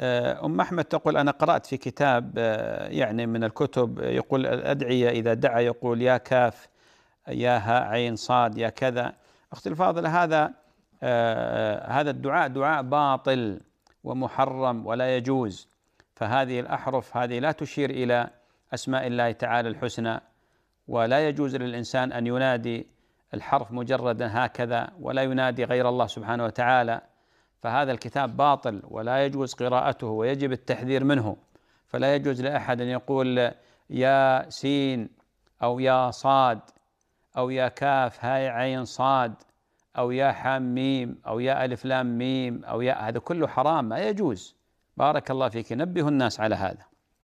آه، أم أحمد تقول أنا قرأت في كتاب آه، يعني من الكتب يقول الأدعية إذا دعا يقول يا كاف يا ها عين صاد يا كذا أختي الفاضلة هذا آه، هذا الدعاء دعاء باطل ومحرم ولا يجوز فهذه الأحرف هذه لا تشير إلى أسماء الله تعالى الحسنى ولا يجوز للإنسان أن ينادي الحرف مجردا هكذا ولا ينادي غير الله سبحانه وتعالى فهذا الكتاب باطل ولا يجوز قراءته ويجب التحذير منه فلا يجوز لأحد أن يقول يا سين أو يا صاد أو يا كاف هاي عين صاد أو يا حام ميم أو يا ألف لام ميم أو يا هذا كله حرام ما يجوز بارك الله فيك نبه الناس على هذا